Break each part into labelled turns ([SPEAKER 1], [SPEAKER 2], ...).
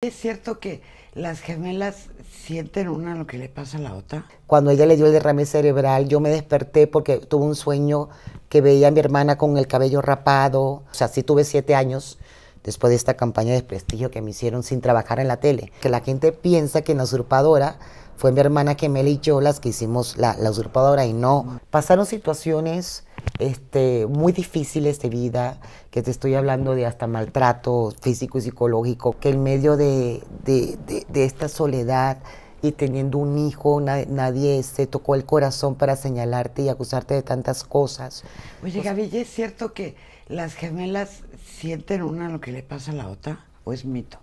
[SPEAKER 1] ¿Es cierto que las gemelas sienten una lo que le pasa a la otra?
[SPEAKER 2] Cuando ella le dio el derrame cerebral, yo me desperté porque tuve un sueño que veía a mi hermana con el cabello rapado. O sea, sí tuve siete años después de esta campaña de prestigio que me hicieron sin trabajar en la tele. Que la gente piensa que en la usurpadora fue mi hermana gemela y yo las que hicimos la, la usurpadora y no. Pasaron situaciones este, muy difíciles de vida, que te estoy hablando de hasta maltrato físico y psicológico, que en medio de, de, de, esta soledad y teniendo un hijo, nadie se tocó el corazón para señalarte y acusarte de tantas cosas.
[SPEAKER 1] Oye, pues Gaby, ¿es cierto que las gemelas sienten una lo que le pasa a la otra? ¿O es mito?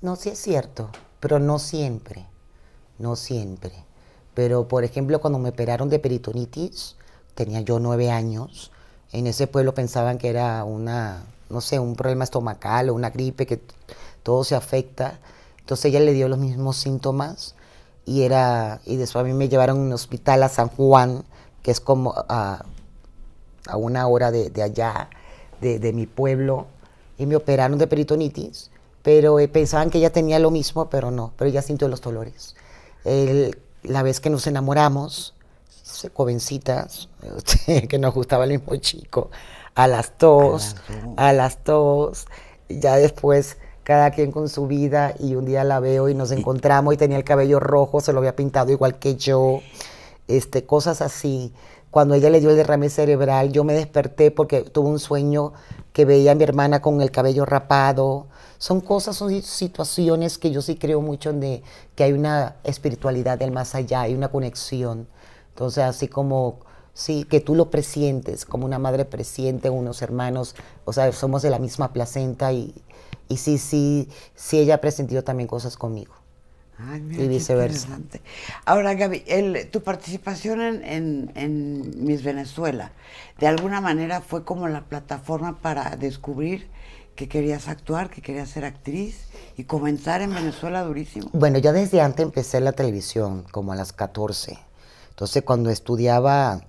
[SPEAKER 1] No,
[SPEAKER 2] sí es cierto, pero no siempre, no siempre. Pero, por ejemplo, cuando me operaron de peritonitis, tenía yo nueve años. En ese pueblo pensaban que era una, no sé, un problema estomacal o una gripe, que todo se afecta. Entonces ella le dio los mismos síntomas y era y después a mí me llevaron a un hospital a San Juan, que es como a, a una hora de, allá, de, mi pueblo, y me operaron de peritonitis, pero eh, pensaban que ella tenía lo mismo, pero no, pero ella sintió los dolores. la vez que nos enamoramos, jovencitas este, que nos gustaba el mismo chico, a las dos, a las dos, ya después cada quien con su vida y un día la veo y nos encontramos y tenía el cabello rojo, se lo había pintado igual que yo, este, cosas así. Cuando ella le dio el derrame cerebral, yo me desperté porque tuve un sueño que veía a mi hermana con el cabello rapado. Son cosas, son situaciones que yo sí creo mucho en de que hay una espiritualidad del más allá, hay una conexión entonces, así como, sí, que tú lo presientes, como una madre presiente, unos hermanos, o sea, somos de la misma placenta y, y sí, sí, sí, ella ha presentido también cosas conmigo.
[SPEAKER 1] Ay, mira, y viceversa. Ahora, Gaby, tu participación en, Miss Venezuela, de alguna manera fue como la plataforma para descubrir que querías actuar, que querías ser actriz y comenzar en Venezuela durísimo.
[SPEAKER 2] Bueno, ya desde antes empecé la televisión, como a las 14. Entonces cuando estudiaba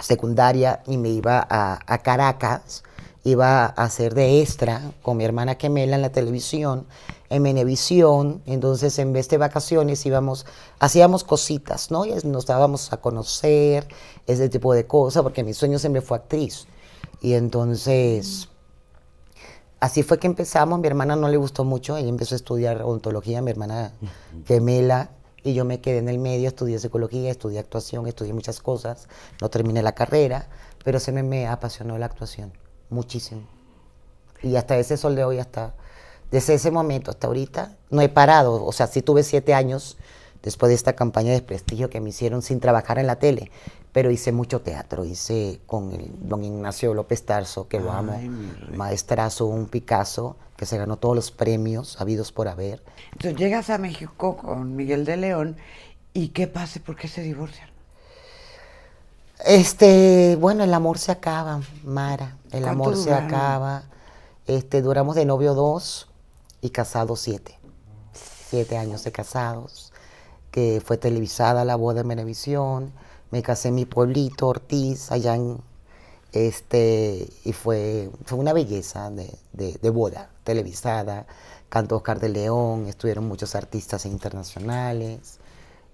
[SPEAKER 2] secundaria y me iba a, Caracas, iba a hacer de extra con mi hermana gemela en la televisión, en Menevisión, entonces en vez de vacaciones íbamos, hacíamos cositas, ¿no? Y nos dábamos a conocer, ese tipo de cosas, porque mi sueño siempre fue actriz. Y entonces, así fue que empezamos, mi hermana no le gustó mucho, ella empezó a estudiar odontología, mi hermana gemela y yo me quedé en el medio, estudié psicología, estudié actuación, estudié muchas cosas, no terminé la carrera, pero se me, apasionó la actuación, muchísimo. Y hasta ese sol de hoy, hasta desde ese momento hasta ahorita, no he parado, o sea, sí tuve siete años después de esta campaña de prestigio que me hicieron sin trabajar en la tele. Pero hice mucho teatro, hice con el don Ignacio López Tarso, que lo amo, maestrazo, un Picasso, que se ganó todos los premios habidos por haber.
[SPEAKER 1] Entonces llegas a México con Miguel de León y ¿qué pasa? ¿Por qué se divorcian? Este, bueno, el amor se acaba, Mara, el amor se acaba.
[SPEAKER 2] Este, duramos de novio dos y casados siete. Siete años de casados que fue televisada la boda en Menevisión, Me casé en mi pueblito, Ortiz, allá en este, y fue, fue una belleza de, boda televisada. Cantó Oscar de León, estuvieron muchos artistas internacionales.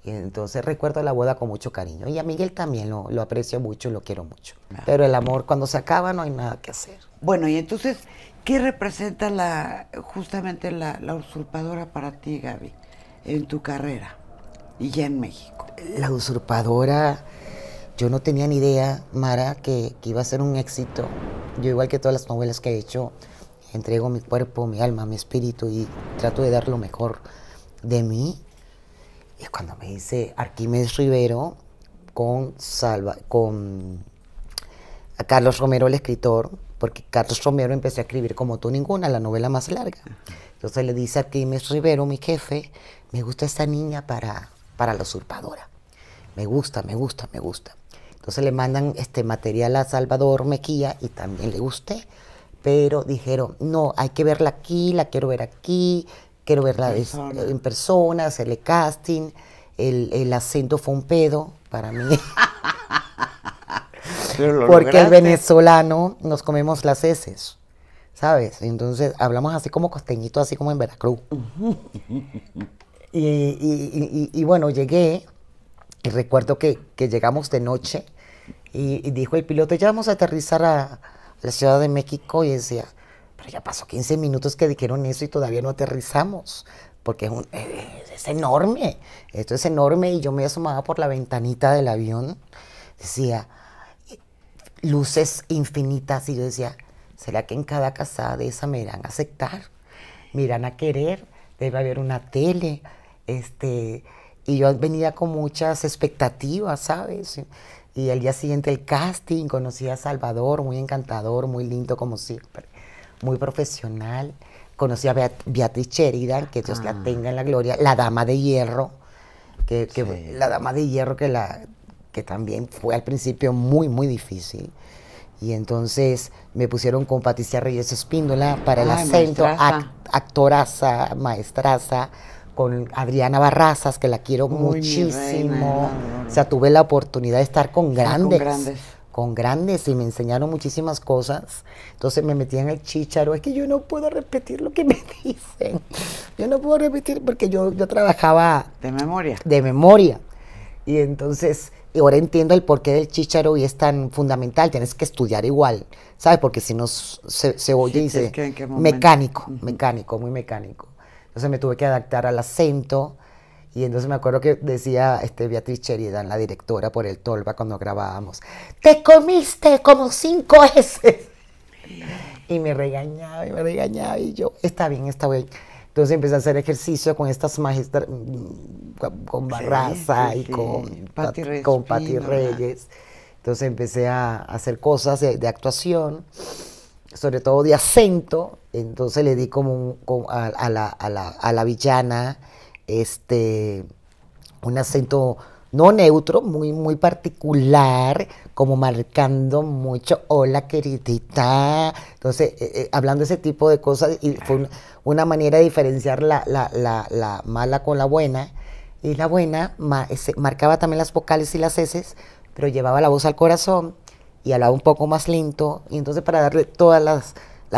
[SPEAKER 2] entonces recuerdo la boda con mucho cariño. Y a Miguel también lo, aprecio mucho lo quiero mucho. Ah. Pero el amor cuando se acaba no hay nada que hacer.
[SPEAKER 1] Bueno, y entonces, ¿qué representa la, justamente la, la usurpadora para ti, Gaby, en tu carrera? y ya en México. La usurpadora,
[SPEAKER 2] yo no tenía ni idea, Mara, que, iba a ser un éxito. Yo, igual que todas las novelas que he hecho, entrego mi cuerpo, mi alma, mi espíritu y trato de dar lo mejor de mí. Y cuando me dice Arquímedes Rivero con, Salva, con Carlos Romero, el escritor, porque Carlos Romero empecé a escribir como tú ninguna, la novela más larga. Entonces le dice a Arquímedes Rivero, mi jefe, me gusta esta niña para para la usurpadora. Me gusta, me gusta, me gusta. Entonces le mandan este material a Salvador Mejía y también le gusté, pero dijeron, no, hay que verla aquí, la quiero ver aquí, quiero verla en persona, hacerle casting. El, el acento fue un pedo para mí. Porque el venezolano nos comemos las heces, ¿sabes? Entonces hablamos así como costeñito, así como en Veracruz. Y, bueno, llegué y recuerdo que, llegamos de noche y, dijo el piloto, ya vamos a aterrizar a, la Ciudad de México y decía, pero ya pasó 15 minutos que dijeron eso y todavía no aterrizamos, porque eh, es, enorme, esto es enorme y yo me asomaba por la ventanita del avión, decía, luces infinitas y yo decía, ¿será que en cada casa de esa me irán a aceptar? ¿Me irán a querer? Debe haber una tele, este, y yo venía con muchas expectativas, ¿sabes? Y al día siguiente el casting, conocí a Salvador, muy encantador, muy lindo como siempre, muy profesional. Conocí a Beatriz Sheridan, que Dios la ah. tenga en la gloria, la dama de hierro, que, la dama de hierro que, la, que también fue al principio muy, muy difícil. Y entonces me pusieron con Patricia Reyes Espíndola para el acento, actoraza, maestraza con Adriana Barrazas, que la quiero muchísimo. O sea, tuve la oportunidad de estar con grandes, con grandes. Con grandes y me enseñaron muchísimas cosas. Entonces me metí en el chícharo. Es que yo no puedo repetir lo que me dicen. Yo no puedo repetir porque yo, yo trabajaba. De memoria. De memoria. Y entonces ahora entiendo el porqué del chícharo y es tan fundamental, tienes que estudiar igual, ¿sabes? Porque si no se, oye y mecánico, mecánico, muy mecánico. Entonces me tuve que adaptar al acento. Y entonces me acuerdo que decía este, Beatriz Sheridan, la directora por el Tolva, cuando grabábamos, te comiste como cinco S. Y me regañaba y me regañaba y yo, está bien, está bien. Entonces empecé a hacer ejercicio con estas maestras mm, con Barraza y con, sí. Reyes. Entonces empecé a hacer cosas de actuación sobre todo de acento, entonces le di como, a, la, villana este, un acento no neutro, muy, muy particular, como marcando mucho, hola queridita. Entonces, eh, eh, hablando ese tipo de cosas, y fue una manera de diferenciar la, mala con la buena. Y la buena marcaba también las vocales y las heces, pero llevaba la voz al corazón y hablaba un poco más lento. Y entonces para darle todas las,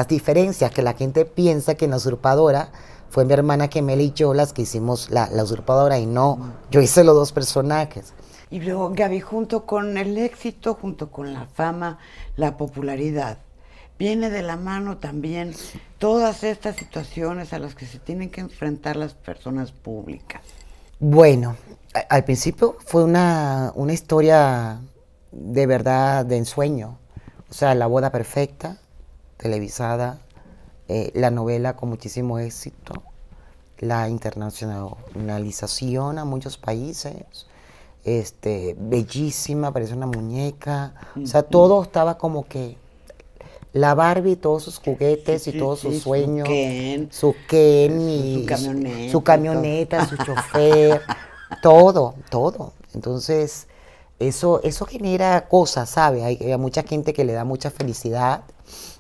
[SPEAKER 2] diferencias que la gente piensa que en la usurpadora fue mi hermana que y yo las que hicimos la, usurpadora y no, mm. yo hice los dos personajes.
[SPEAKER 1] Y luego, Gaby, junto con el éxito, junto con la fama, la popularidad, viene de la mano también todas estas situaciones a las que se tienen que enfrentar las personas públicas.
[SPEAKER 2] Bueno, al principio fue una, una historia de verdad de ensueño. O sea, La boda perfecta, televisada, eh, la novela con muchísimo éxito, la internacionalización a muchos países, este, bellísima, parece una muñeca. O sea, todo estaba como que la Barbie, todos sus juguetes y todos sus sueños, su Ken, su, camioneta, su, camioneta, su chofer, todo, todo. Entonces, eso, eso genera cosas, ¿sabes? Hay, hay, mucha gente que le da mucha felicidad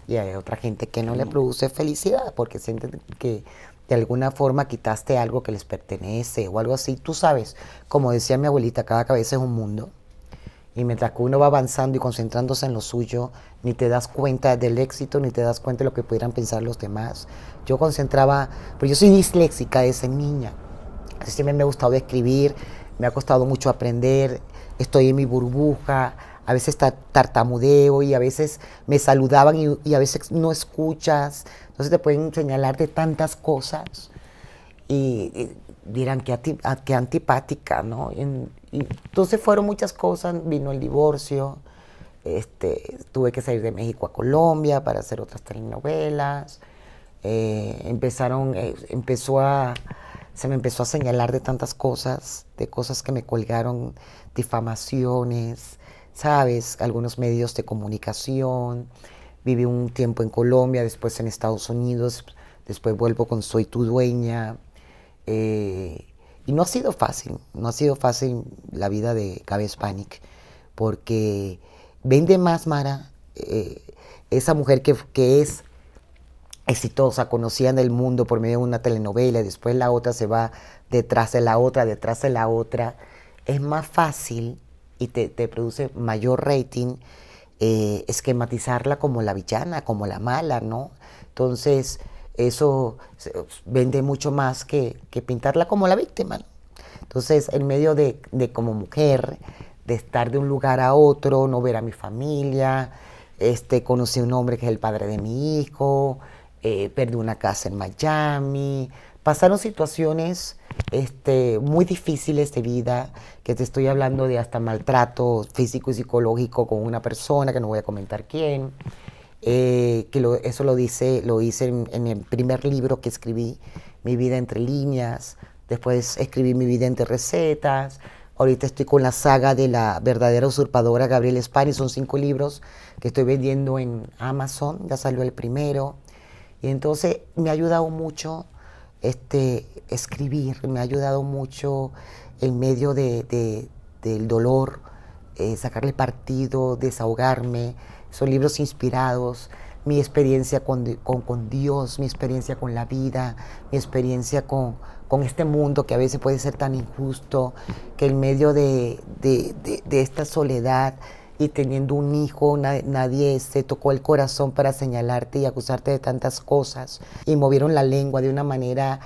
[SPEAKER 2] y hay otra gente que no le produce felicidad porque sienten que de alguna forma quitaste algo que les pertenece o algo así. Tú sabes, como decía mi abuelita, cada cabeza es un mundo. Y mientras que uno va avanzando y concentrándose en lo suyo, ni te das cuenta del éxito, ni te das cuenta de lo que pudieran pensar los demás. Yo concentraba, pero pues yo soy disléxica desde niña niña. Siempre me ha gustado escribir, me ha costado mucho aprender estoy en mi burbuja, a veces tartamudeo y a veces me saludaban y, a veces no escuchas. Entonces te pueden señalar de tantas cosas y, dirán que, que, antipática, ¿no? y entonces fueron muchas cosas, vino el divorcio, este, tuve que salir de México a Colombia para hacer otras telenovelas, eh, empezaron, eh, empezó a se me empezó a señalar de tantas cosas, de cosas que me colgaron, difamaciones, ¿sabes? Algunos medios de comunicación. Viví un tiempo en Colombia, después en Estados Unidos, después vuelvo con Soy tu dueña. Eh, y no ha sido fácil, no ha sido fácil la vida de Cabez Panic, porque vende más Mara, eh, esa mujer que es exitosa, conocida en el mundo por medio de una telenovela y después la otra se va detrás de la otra, detrás de la otra, es más fácil y te, produce mayor rating eh, esquematizarla como la villana, como la mala, ¿no? Entonces, eso vende mucho más que, pintarla como la víctima. Entonces, en medio de, de, como mujer, de estar de un lugar a otro, no ver a mi familia, este, conocí a un hombre que es el padre de mi hijo, eh, perdí una casa en Miami, pasaron situaciones este, muy difíciles de vida, que te estoy hablando de hasta maltrato físico y psicológico con una persona, que no voy a comentar quién, eh, que eso lo, dice, lo hice en, en, el primer libro que escribí, Mi vida entre líneas, después escribí Mi vida entre recetas, ahorita estoy con la saga de la verdadera usurpadora Gabriel Spani, son cinco libros que estoy vendiendo en Amazon, ya salió el primero. Y entonces me ha ayudado mucho este, escribir, me ha ayudado mucho en medio del dolor, sacar eh, sacarle partido, desahogarme. Son libros inspirados, mi experiencia con, Dios, mi experiencia con la vida, mi experiencia con, este mundo que a veces puede ser tan injusto, que en medio de esta soledad y teniendo un hijo nadie se tocó el corazón para señalarte y acusarte de tantas cosas y movieron la lengua de una manera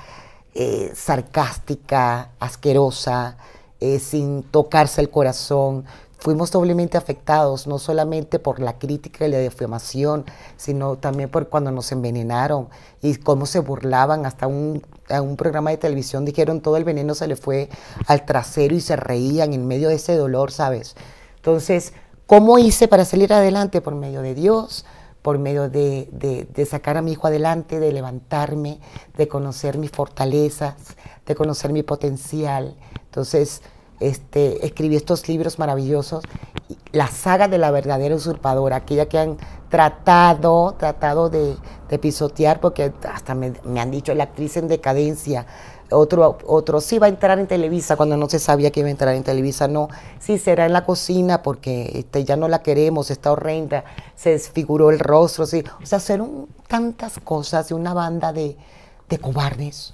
[SPEAKER 2] eh, sarcástica, asquerosa, eh, sin tocarse el corazón. Fuimos doblemente afectados, no solamente por la crítica y la defamación, sino también por cuando nos envenenaron y cómo se burlaban. Hasta un, a un programa de televisión dijeron todo el veneno se le fue al trasero y se reían en medio de ese dolor, ¿sabes? Entonces, ¿Cómo hice para salir adelante? Por medio de Dios, por medio de, sacar a mi hijo adelante, de levantarme, de conocer mis fortalezas, de conocer mi potencial. Entonces, este, escribí estos libros maravillosos, la saga de la verdadera usurpadora, aquella que han tratado, tratado de, pisotear, porque hasta me, han dicho la actriz en decadencia, otro, otro sí va a entrar en Televisa cuando no se sabía que iba a entrar en Televisa, no, sí será en la cocina porque este, ya no la queremos, está horrenda, se desfiguró el rostro, sí. o sea, hacer tantas cosas de una banda de, cobardes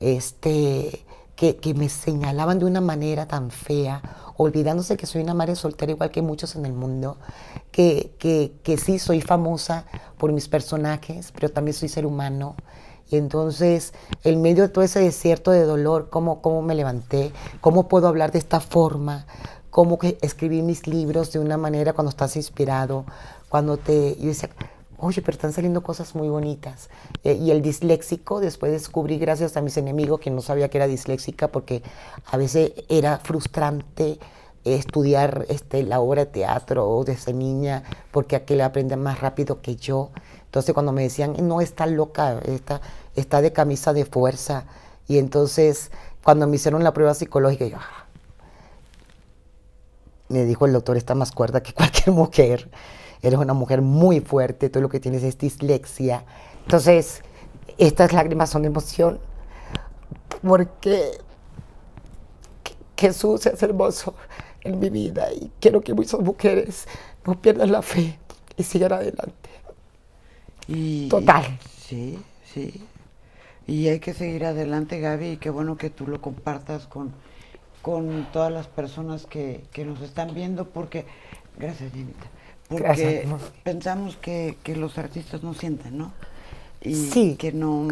[SPEAKER 2] este, que, me señalaban de una manera tan fea, olvidándose que soy una madre soltera igual que muchos en el mundo, que, que sí soy famosa por mis personajes, pero también soy ser humano. Y entonces, en medio de todo ese desierto de dolor, ¿cómo, me levanté? ¿Cómo puedo hablar de esta forma? ¿Cómo escribí mis libros de una manera cuando estás inspirado? Cuando te... Yo decía, oye, pero están saliendo cosas muy bonitas. Eh, y el disléxico, después descubrí, gracias a mis enemigos, que no sabía que era disléxica, porque a veces era frustrante eh, estudiar este, la obra de teatro desde niña, porque aquel aprende más rápido que yo. Entonces cuando me decían, no, está loca, está, está de camisa de fuerza. Y entonces cuando me hicieron la prueba psicológica, yo, ah". me dijo el doctor, está más cuerda que cualquier mujer. Eres una mujer muy fuerte, todo lo que tienes es dislexia. Entonces, estas lágrimas son emoción, porque Jesús es hermoso en mi vida
[SPEAKER 1] y quiero que muchas mujeres no pierdan la fe y sigan adelante. Y, Total. sí, sí. Y hay que seguir adelante, Gaby, y qué bueno que tú lo compartas con, con todas las personas que, nos están viendo, porque, gracias, Jenita,
[SPEAKER 2] porque
[SPEAKER 1] pensamos que, que, los artistas no sienten, ¿no? Y sí. que no,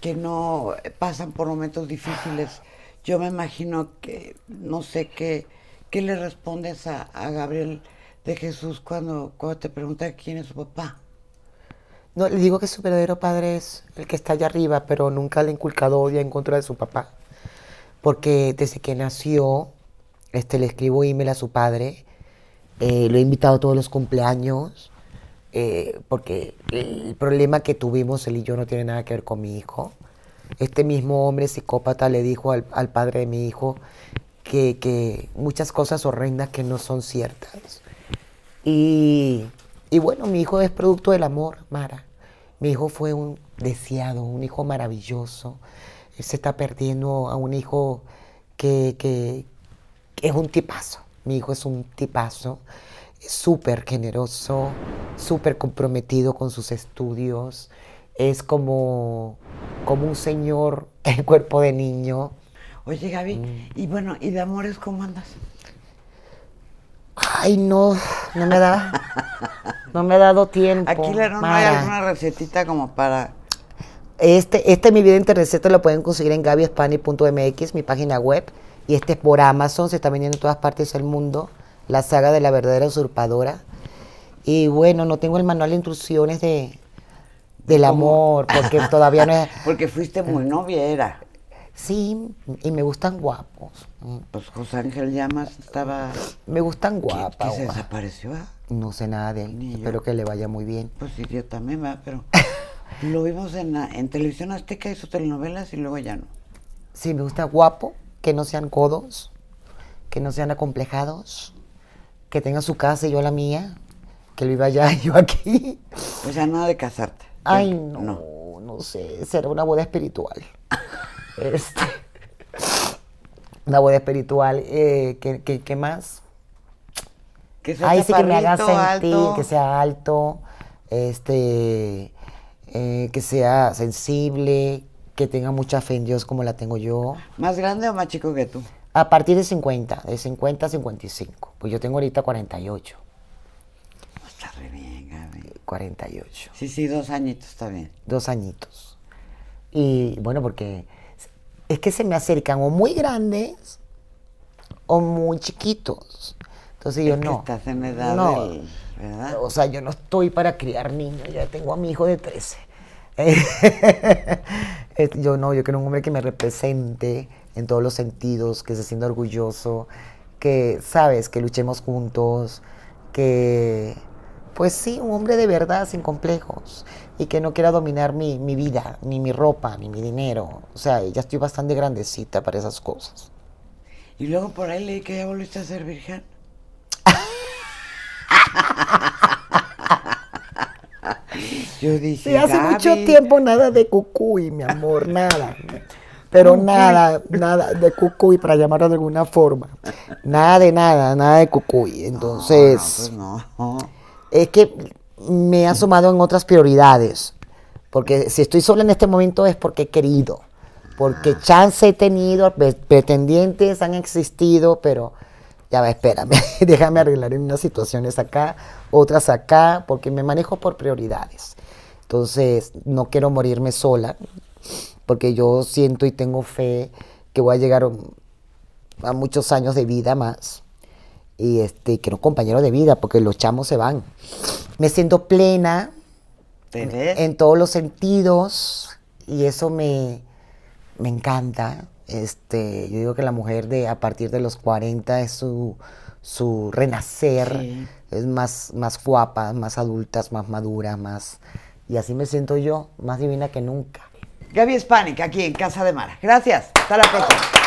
[SPEAKER 1] que no pasan por momentos difíciles. Yo me imagino que, no sé qué, qué le respondes a, a Gabriel de Jesús cuando, cuando te pregunta quién es su papá.
[SPEAKER 2] No, le digo que su verdadero padre es el que está allá arriba, pero nunca le ha inculcado odio en contra de su papá. Porque desde que nació, este, le escribo email a su padre, eh, lo he invitado todos los cumpleaños, eh, porque el problema que tuvimos él y yo no tiene nada que ver con mi hijo. Este mismo hombre psicópata le dijo al, padre de mi hijo que, que muchas cosas horrendas que no son ciertas. Y y bueno, mi hijo es producto del amor, Mara. Mi hijo fue un deseado, un hijo maravilloso. Él se está perdiendo a un hijo que, que, es un tipazo. Mi hijo es un tipazo, súper generoso, súper comprometido con sus estudios. Es como, como un señor en cuerpo de niño.
[SPEAKER 1] Oye, Gaby, mm. y bueno, ¿y de amores cómo andas?
[SPEAKER 2] Ay, no, no me da no me ha dado tiempo. Aquí no hay alguna
[SPEAKER 1] recetita como para
[SPEAKER 2] este, este mi evidente receta lo pueden conseguir en gabiespani.mx, mi página web. Y este es por Amazon, se está vendiendo en todas partes del mundo. La saga de la verdadera usurpadora. Y bueno, no tengo el manual de instrucciones de, del amor, porque todavía no es.
[SPEAKER 1] Porque fuiste muy novia, era Sí, y me gustan guapos. Pues José Ángel Llamas estaba. Me gustan guapos. Que, se desapareció. ¿ah? No sé nada de él. Espero que le vaya muy bien. Pues sí, yo también, Pero lo vimos en, ah, en televisión azteca, hizo telenovelas y luego ya no. Sí, me gusta guapo, que no sean codos, que no sean acomplejados,
[SPEAKER 2] que tenga su casa y yo la mía, que él viva allá y yo aquí. O sea, nada de casarte. Ay, no, no, no sé, será una boda espiritual. Este, una boda espiritual, eh, ¿qué, qué, qué más?
[SPEAKER 1] Ahí sí que me haga sentir, que
[SPEAKER 2] sea alto, este, eh, que sea sensible, que tenga mucha fe en Dios como la tengo yo.
[SPEAKER 1] ¿Más grande o más chico que tú?
[SPEAKER 2] A partir de 50, de 50 a 55. Pues yo tengo ahorita 48. Ah, está re bien, Gaby. 48. Sí, sí, dos añitos también. Dos añitos. Y bueno, porque es que se me acercan o muy grandes o muy chiquitos. Entonces yo no. no, ¿verdad? O sea, yo no estoy para criar niños, ya tengo a mi hijo de 13. yo no, yo quiero un hombre que me represente en todos los sentidos, que se sienta orgulloso, que, sabes, que luchemos juntos, que, pues sí, un hombre de verdad, sin complejos, y que no quiera dominar mi, mi vida, ni mi ropa, ni mi dinero. O sea, ya estoy bastante grandecita para esas cosas.
[SPEAKER 1] Y luego por ahí leí que ya volviste a ser virgen. Yo dije, hace mucho
[SPEAKER 2] tiempo nada de cucuy, mi amor, nada. Pero nada, nada de cucuy, para llamarlo de alguna forma. Nada de nada, nada de cucuy.
[SPEAKER 1] Entonces, pues
[SPEAKER 2] es que me ha sumado en otras prioridades. Porque si estoy sola en este momento es porque he querido. Porque ah. chance he tenido, pretendientes han existido, pero ya va, espérame, déjame arreglar unas situaciones acá, otras acá, porque me manejo por prioridades. Entonces, no quiero morirme sola, porque yo siento y tengo fe que voy a llegar a muchos años de vida más. Y este, quiero compañero de vida, porque los chamos se van. Me siento plena en, todos los sentidos, y eso me, me encanta. Este, yo digo que la mujer de a partir de los 40 es su, renacer, es más, más guapa, más adulta, más madura, más... Y así me siento yo, más divina que nunca.
[SPEAKER 1] Gaby Hispánica, aquí en Casa de Mara. Gracias. Hasta la próxima.